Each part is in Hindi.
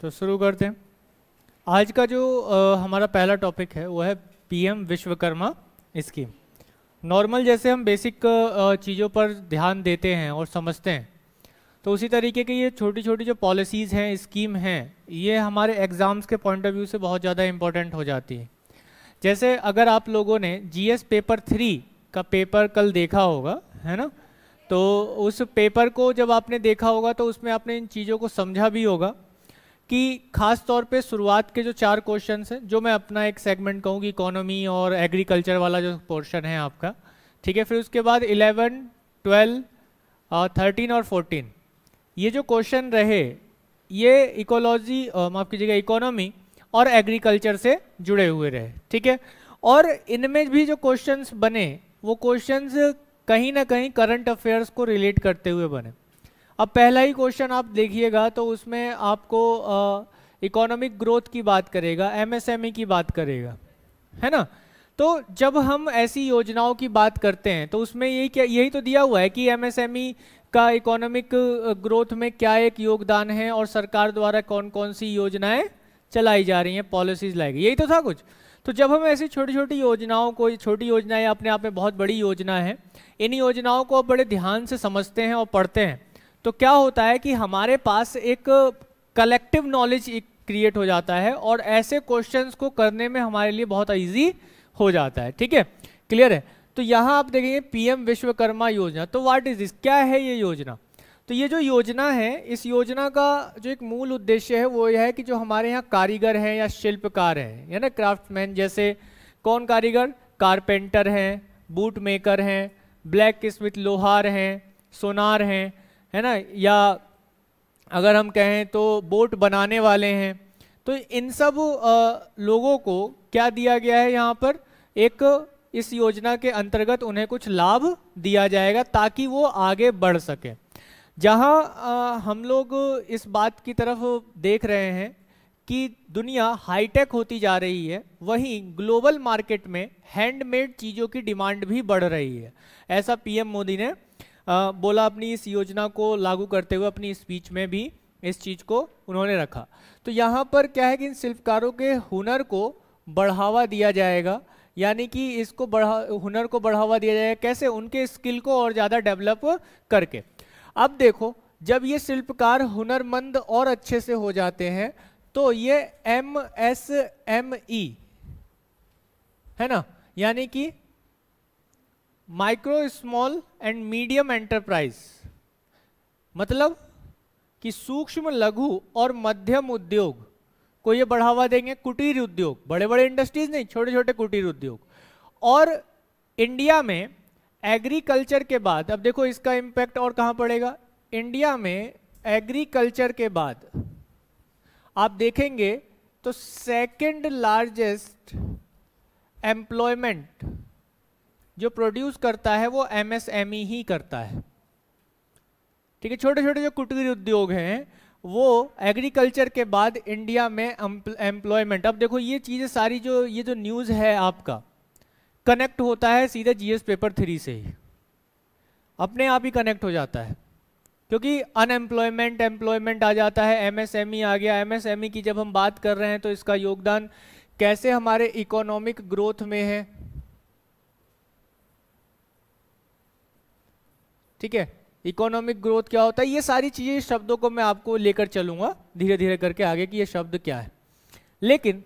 तो शुरू करते हैं आज का जो आ, हमारा पहला टॉपिक है वो है पीएम विश्वकर्मा स्कीम नॉर्मल जैसे हम बेसिक चीज़ों पर ध्यान देते हैं और समझते हैं तो उसी तरीके की ये छोटी छोटी जो पॉलिसीज़ हैं स्कीम हैं ये हमारे एग्ज़ाम्स के पॉइंट ऑफ व्यू से बहुत ज़्यादा इम्पोर्टेंट हो जाती है जैसे अगर आप लोगों ने जीएस पेपर थ्री का पेपर कल देखा होगा है ना तो उस पेपर को जब आपने देखा होगा तो उसमें आपने इन चीज़ों को समझा भी होगा कि खास तौर पे शुरुआत के जो चार क्वेश्चन हैं जो मैं अपना एक सेगमेंट कहूँगी इकोनॉमी और एग्रीकल्चर वाला जो पोर्शन है आपका ठीक है फिर उसके बाद इलेवन ट्वेल्व थर्टीन और फोर्टीन ये जो क्वेश्चन रहे ये इकोलॉजी माफ कीजिएगा इकोनॉमी और एग्रीकल्चर से जुड़े हुए रहे ठीक है और इनमें भी जो क्वेश्चंस बने वो क्वेश्चंस कहीं ना कहीं करंट अफेयर्स को रिलेट करते हुए बने अब पहला ही क्वेश्चन आप देखिएगा तो उसमें आपको इकोनॉमिक ग्रोथ की बात करेगा एमएसएमई e की बात करेगा है ना तो जब हम ऐसी योजनाओं की बात करते हैं तो उसमें यही क्या यही तो दिया हुआ है कि एमएसएमई e का इकोनॉमिक ग्रोथ में क्या एक योगदान है और सरकार द्वारा कौन कौन सी योजनाएं चलाई जा रही हैं पॉलिसीज लाई गई यही तो था कुछ तो जब हम ऐसी छोटी छोटी योजनाओं को छोटी योजनाएं अपने आप में बहुत बड़ी योजना है इन योजनाओं को बड़े ध्यान से समझते हैं और पढ़ते हैं तो क्या होता है कि हमारे पास एक कलेक्टिव नॉलेज क्रिएट हो जाता है और ऐसे क्वेश्चंस को करने में हमारे लिए बहुत ईजी हो जाता है ठीक है क्लियर है तो यहाँ आप देखेंगे पीएम विश्वकर्मा योजना तो व्हाट इज दिस क्या है ये योजना तो ये जो योजना है इस योजना का जो एक मूल उद्देश्य है वो यह है कि जो हमारे यहाँ कारीगर हैं या शिल्पकार हैं या ना क्राफ्टमैन जैसे कौन कारीगर कारपेंटर हैं बूट मेकर हैं ब्लैक स्मिथ लोहार हैं सोनार हैं है ना या अगर हम कहें तो बोट बनाने वाले हैं तो इन सब आ, लोगों को क्या दिया गया है यहाँ पर एक इस योजना के अंतर्गत उन्हें कुछ लाभ दिया जाएगा ताकि वो आगे बढ़ सकें जहाँ हम लोग इस बात की तरफ देख रहे हैं कि दुनिया हाईटेक होती जा रही है वहीं ग्लोबल मार्केट में हैंडमेड चीज़ों की डिमांड भी बढ़ रही है ऐसा पीएम मोदी ने बोला अपनी इस योजना को लागू करते हुए अपनी स्पीच में भी इस चीज़ को उन्होंने रखा तो यहाँ पर क्या है कि इन शिल्पकारों के हुनर को बढ़ावा दिया जाएगा यानी कि इसको बढ़ा हुनर को बढ़ावा दिया जाएगा कैसे उनके स्किल को और ज़्यादा डेवलप करके अब देखो जब ये शिल्पकार हुनरमंद और अच्छे से हो जाते हैं तो ये एम एस एम ई है ना यानी कि micro small and medium enterprise मतलब कि सूक्ष्म लघु और मध्यम उद्योग को ये बढ़ावा देंगे कुटीर उद्योग बड़े बड़े इंडस्ट्रीज नहीं छोटे छोटे कुटीर उद्योग और इंडिया में एग्रीकल्चर के बाद अब देखो इसका इम्पैक्ट और कहाँ पड़ेगा इंडिया में एग्रीकल्चर के बाद आप देखेंगे तो सेकंड लार्जेस्ट एम्प्लॉयमेंट जो प्रोड्यूस करता है वो एमएसएमई e ही करता है ठीक है छोटे छोटे जो कुटीर उद्योग हैं वो एग्रीकल्चर के बाद इंडिया में एम्प्लॉयमेंट अब देखो ये चीज़ें सारी जो ये जो न्यूज़ है आपका कनेक्ट होता है सीधे जीएस पेपर थ्री से ही अपने आप ही कनेक्ट हो जाता है क्योंकि अनएम्प्लॉयमेंट एम्प्लॉयमेंट आ जाता है एमएसएमई e आ गया एमएसएमई e की जब हम बात कर रहे हैं तो इसका योगदान कैसे हमारे इकोनॉमिक ग्रोथ में है ठीक है इकोनॉमिक ग्रोथ क्या होता है ये सारी चीज़ें शब्दों को मैं आपको लेकर चलूंगा धीरे धीरे करके आगे कि ये शब्द क्या है लेकिन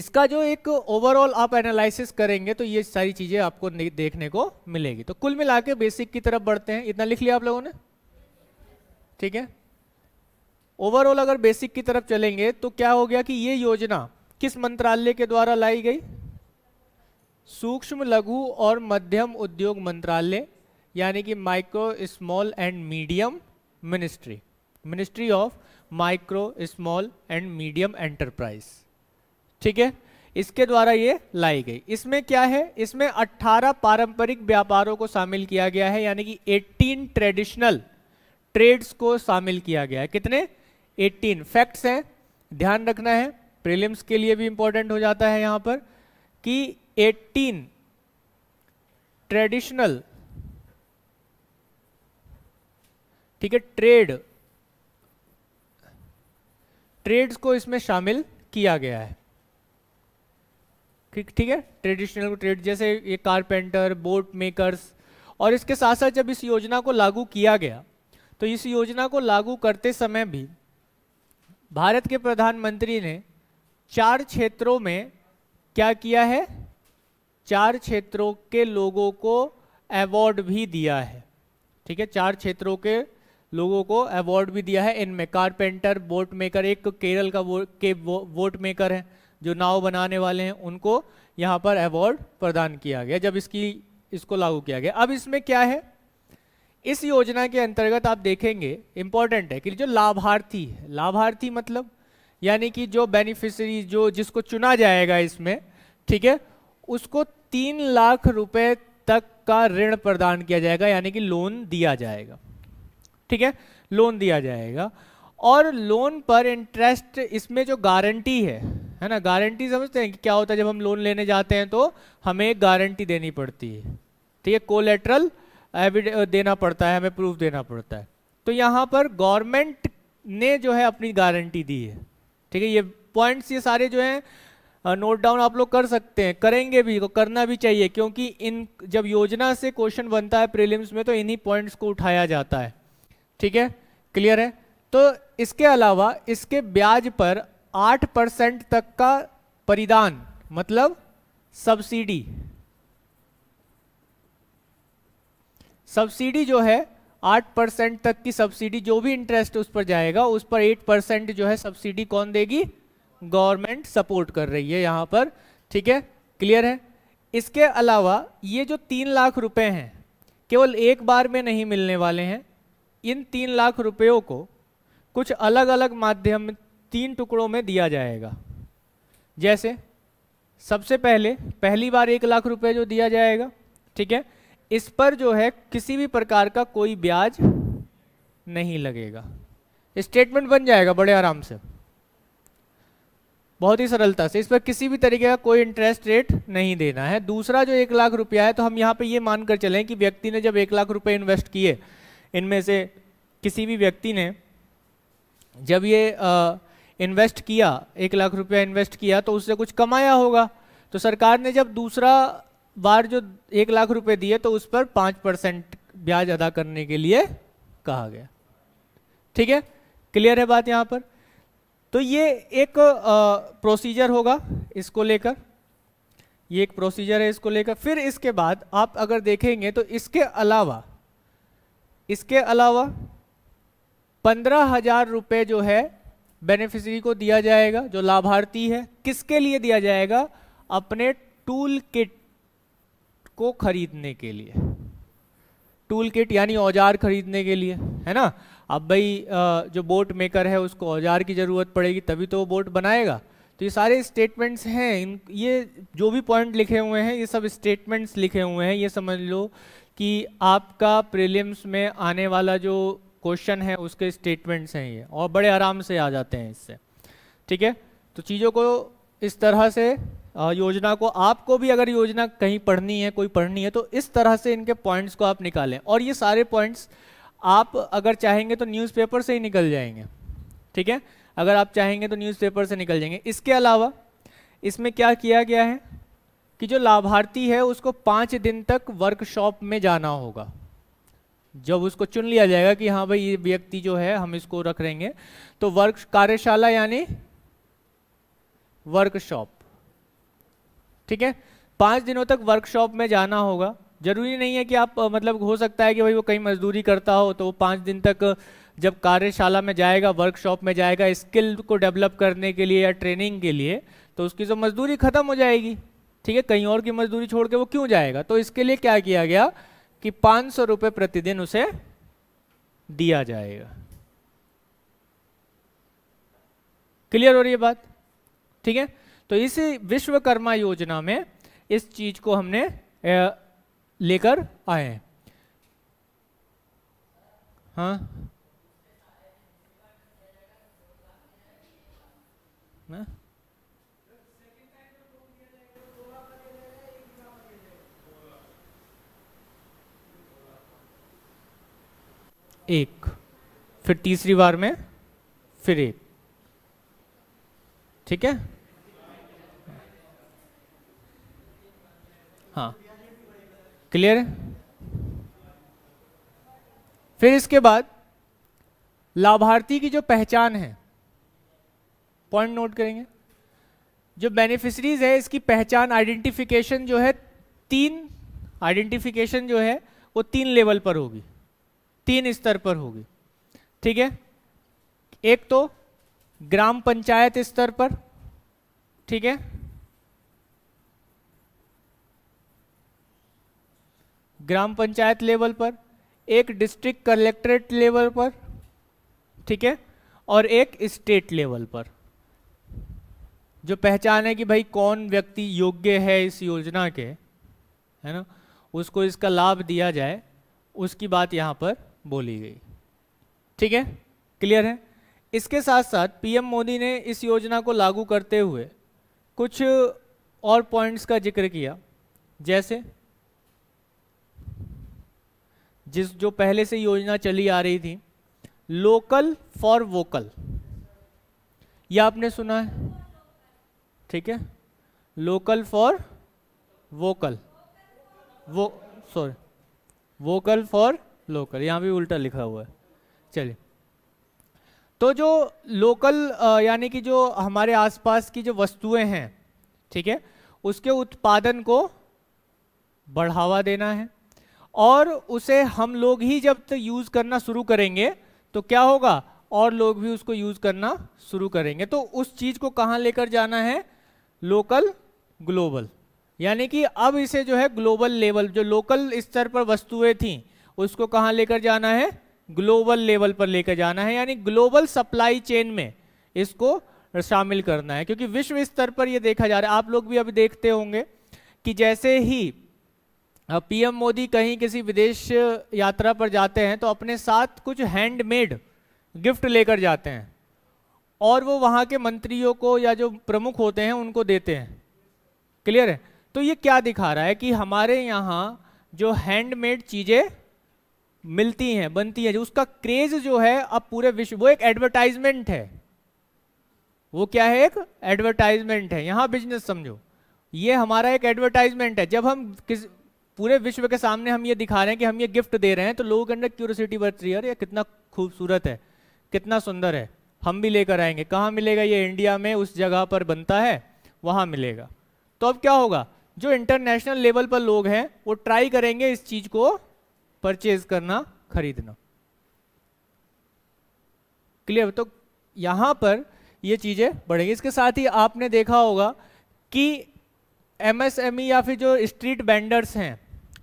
इसका जो एक ओवरऑल आप एनालिसिस करेंगे तो ये सारी चीज़ें आपको देखने को मिलेगी तो कुल मिला के बेसिक की तरफ बढ़ते हैं इतना लिख लिया आप लोगों ने ठीक है ओवरऑल अगर बेसिक की तरफ चलेंगे तो क्या हो गया कि ये योजना किस मंत्रालय के द्वारा लाई गई सूक्ष्म लघु और मध्यम उद्योग मंत्रालय यानी कि micro small and medium ministry ministry of micro small and medium enterprise ठीक है इसके द्वारा ये लाई गई इसमें क्या है इसमें 18 पारंपरिक व्यापारों को शामिल किया गया है यानी कि 18 ट्रेडिशनल ट्रेड्स को शामिल किया गया है कितने 18 फैक्ट्स हैं ध्यान रखना है प्रीलिम्स के लिए भी इंपॉर्टेंट हो जाता है यहां पर कि 18 ट्रेडिशनल ठीक है ट्रेड ट्रेड्स को इसमें शामिल किया गया है ठीक है ट्रेडिशनल ट्रेड जैसे ये कारपेंटर बोट मेकर्स और इसके साथ साथ जब इस योजना को लागू किया गया तो इस योजना को लागू करते समय भी भारत के प्रधानमंत्री ने चार क्षेत्रों में क्या किया है चार क्षेत्रों के लोगों को अवार्ड भी दिया है ठीक है चार क्षेत्रों के लोगों को अवार्ड भी दिया है इनमें कारपेंटर बोट मेकर एक केरल का वो, के वो, वोट मेकर है जो नाव बनाने वाले हैं उनको यहाँ पर अवार्ड प्रदान किया गया जब इसकी इसको लागू किया गया अब इसमें क्या है इस योजना के अंतर्गत आप देखेंगे इम्पॉर्टेंट है कि जो लाभार्थी है लाभार्थी मतलब यानी कि जो बेनिफिशरी जो जिसको चुना जाएगा इसमें ठीक है उसको तीन लाख रुपए तक का ऋण प्रदान किया जाएगा यानी कि लोन दिया जाएगा ठीक है लोन दिया जाएगा और लोन पर इंटरेस्ट इसमें जो गारंटी है है ना गारंटी समझते हैं कि क्या होता है जब हम लोन लेने जाते हैं तो हमें एक गारंटी देनी पड़ती है ठीक है कोलेट्रल देना पड़ता है हमें प्रूफ देना पड़ता है तो यहाँ पर गवर्नमेंट ने जो है अपनी गारंटी दी है ठीक है ये पॉइंट्स ये सारे जो हैं नोट डाउन आप लोग कर सकते हैं करेंगे भी करना भी चाहिए क्योंकि इन जब योजना से क्वेश्चन बनता है प्रीलिम्स में तो इन्हीं पॉइंट्स को उठाया जाता है ठीक है क्लियर है तो इसके अलावा इसके ब्याज पर आठ परसेंट तक का परिदान मतलब सब्सिडी सब्सिडी जो है आठ परसेंट तक की सब्सिडी जो भी इंटरेस्ट उस पर जाएगा उस पर एट परसेंट जो है सब्सिडी कौन देगी गवर्नमेंट सपोर्ट कर रही है यहां पर ठीक है क्लियर है इसके अलावा ये जो तीन लाख रुपए हैं केवल एक बार में नहीं मिलने वाले हैं इन तीन लाख रुपयों को कुछ अलग अलग माध्यम तीन टुकड़ों में दिया जाएगा जैसे सबसे पहले पहली बार एक लाख रुपये जो दिया जाएगा ठीक है इस पर जो है किसी भी प्रकार का कोई ब्याज नहीं लगेगा स्टेटमेंट बन जाएगा बड़े आराम से बहुत ही सरलता से इस पर किसी भी तरीके का कोई इंटरेस्ट रेट नहीं देना है दूसरा जो एक लाख रुपया है तो हम यहां पे ये मानकर चलें कि व्यक्ति ने जब एक लाख रुपए इन्वेस्ट किए इनमें से किसी भी व्यक्ति ने जब ये इन्वेस्ट किया एक लाख रुपया इन्वेस्ट किया तो उससे कुछ कमाया होगा तो सरकार ने जब दूसरा बार जो एक लाख रुपए दिए तो उस पर पाँच परसेंट ब्याज अदा करने के लिए कहा गया ठीक है क्लियर है बात यहाँ पर तो ये एक प्रोसीजर होगा इसको लेकर ये एक प्रोसीजर है इसको लेकर फिर इसके बाद आप अगर देखेंगे तो इसके अलावा इसके अलावा पंद्रह हजार रुपये जो है बेनिफिशरी को दिया जाएगा जो लाभार्थी है किसके लिए दिया जाएगा अपने टूल किट को खरीदने के लिए टूल किट यानी औजार खरीदने के लिए है ना अब भाई जो बोट मेकर है उसको औजार की ज़रूरत पड़ेगी तभी तो वो बोट बनाएगा तो ये सारे स्टेटमेंट्स हैं इन ये जो भी पॉइंट लिखे हुए हैं ये सब स्टेटमेंट्स लिखे हुए हैं ये समझ लो कि आपका प्रीलिम्स में आने वाला जो क्वेश्चन है उसके स्टेटमेंट्स हैं ये और बड़े आराम से आ जाते हैं इससे ठीक है तो चीज़ों को इस तरह से योजना को आपको भी अगर योजना कहीं पढ़नी है कोई पढ़नी है तो इस तरह से इनके पॉइंट्स को आप निकालें और ये सारे पॉइंट्स आप अगर चाहेंगे तो न्यूज़पेपर से ही निकल जाएंगे ठीक है अगर आप चाहेंगे तो न्यूज़पेपर से निकल जाएंगे इसके अलावा इसमें क्या किया गया है कि जो लाभार्थी है उसको पाँच दिन तक वर्कशॉप में जाना होगा जब उसको चुन लिया जाएगा कि हाँ भाई ये व्यक्ति जो है हम इसको रख रहेंगे तो वर्क कार्यशाला यानी वर्कशॉप ठीक है पाँच दिनों तक वर्कशॉप में जाना होगा जरूरी नहीं है कि आप मतलब हो सकता है कि भाई वो कहीं मजदूरी करता हो तो वो पाँच दिन तक जब कार्यशाला में जाएगा वर्कशॉप में जाएगा स्किल को डेवलप करने के लिए या ट्रेनिंग के लिए तो उसकी जो मजदूरी ख़त्म हो जाएगी ठीक है कहीं और की मजदूरी छोड़ के वो क्यों जाएगा तो इसके लिए क्या किया गया कि पांच सौ रुपये प्रतिदिन उसे दिया जाएगा क्लियर हो रही है बात ठीक है तो इस विश्वकर्मा योजना में इस चीज को हमने लेकर आए हैं हाँ ना? हाँ? एक फिर तीसरी बार में फिर एक ठीक है हाँ क्लियर है फिर इसके बाद लाभार्थी की जो पहचान है पॉइंट नोट करेंगे जो बेनिफिशरीज है इसकी पहचान आइडेंटिफिकेशन जो है तीन आइडेंटिफिकेशन जो है वो तीन लेवल पर होगी तीन स्तर पर होगी ठीक है एक तो ग्राम पंचायत स्तर पर ठीक है ग्राम पंचायत लेवल पर एक डिस्ट्रिक्ट कलेक्ट्रेट लेवल पर ठीक है और एक स्टेट लेवल पर जो पहचान है कि भाई कौन व्यक्ति योग्य है इस योजना के है ना उसको इसका लाभ दिया जाए उसकी बात यहां पर बोली गई ठीक है क्लियर है इसके साथ साथ पीएम मोदी ने इस योजना को लागू करते हुए कुछ और पॉइंट्स का जिक्र किया जैसे जिस जो पहले से योजना चली आ रही थी लोकल फॉर वोकल यह आपने सुना है ठीक है लोकल फॉर वोकल वो सॉरी वोकल फॉर लोकल यहाँ भी उल्टा लिखा हुआ है चलिए तो जो लोकल यानी कि जो हमारे आसपास की जो वस्तुएं हैं ठीक है उसके उत्पादन को बढ़ावा देना है और उसे हम लोग ही जब तक यूज़ करना शुरू करेंगे तो क्या होगा और लोग भी उसको यूज़ करना शुरू करेंगे तो उस चीज़ को कहाँ लेकर जाना है लोकल ग्लोबल यानी कि अब इसे जो है ग्लोबल लेवल जो लोकल स्तर पर वस्तुएं थीं उसको कहाँ लेकर जाना है ग्लोबल लेवल पर लेकर जाना है यानी ग्लोबल सप्लाई चेन में इसको शामिल करना है क्योंकि विश्व स्तर पर यह देखा जा रहा है आप लोग भी अभी देखते होंगे कि जैसे ही पीएम मोदी कहीं किसी विदेश यात्रा पर जाते हैं तो अपने साथ कुछ हैंडमेड गिफ्ट लेकर जाते हैं और वो वहाँ के मंत्रियों को या जो प्रमुख होते हैं उनको देते हैं क्लियर है तो ये क्या दिखा रहा है कि हमारे यहाँ जो हैंडमेड चीज़ें मिलती हैं बनती हैं जो उसका क्रेज जो है अब पूरे विश्व वो एक एडवर्टाइजमेंट है वो क्या है एक एडवर्टाइजमेंट है यहाँ बिजनेस समझो ये हमारा एक एडवर्टाइजमेंट है जब हम किस पूरे विश्व के सामने हम ये दिखा रहे हैं कि हम ये गिफ्ट दे रहे हैं तो लोगों के अंदर क्यूरोसिटी बढ़ रही है ये कितना खूबसूरत है कितना सुंदर है हम भी लेकर आएंगे कहाँ मिलेगा ये इंडिया में उस जगह पर बनता है वहाँ मिलेगा तो अब क्या होगा जो इंटरनेशनल लेवल पर लोग हैं वो ट्राई करेंगे इस चीज़ को परचेज करना खरीदना क्लियर तो यहाँ पर ये चीज़ें बढ़ेंगी इसके साथ ही आपने देखा होगा कि एमएसएमई e या फिर जो स्ट्रीट वेंडर्स हैं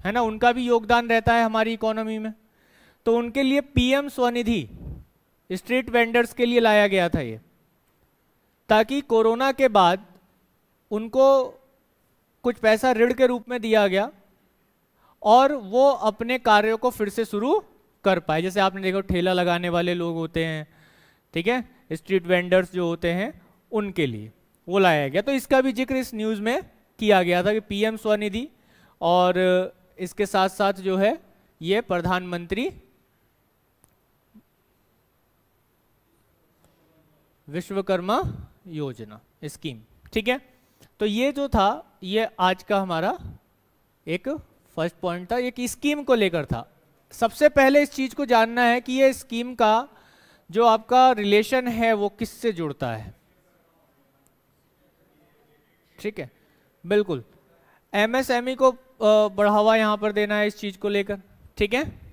है ना उनका भी योगदान रहता है हमारी इकोनॉमी में तो उनके लिए पीएम स्वनिधि स्ट्रीट वेंडर्स के लिए लाया गया था ये ताकि कोरोना के बाद उनको कुछ पैसा ऋण के रूप में दिया गया और वो अपने कार्यों को फिर से शुरू कर पाए जैसे आपने देखो ठेला लगाने वाले लोग होते हैं ठीक है स्ट्रीट वेंडर्स जो होते हैं उनके लिए वो लाया गया तो इसका भी जिक्र इस न्यूज़ में किया गया था कि पीएम स्वनिधि और इसके साथ साथ जो है ये प्रधानमंत्री विश्वकर्मा योजना स्कीम ठीक है तो ये जो था ये आज का हमारा एक फर्स्ट पॉइंट था एक स्कीम को लेकर था सबसे पहले इस चीज़ को जानना है कि ये स्कीम का जो आपका रिलेशन है वो किससे जुड़ता है ठीक है बिल्कुल एमएसएमई e को बढ़ावा यहां पर देना है इस चीज़ को लेकर ठीक है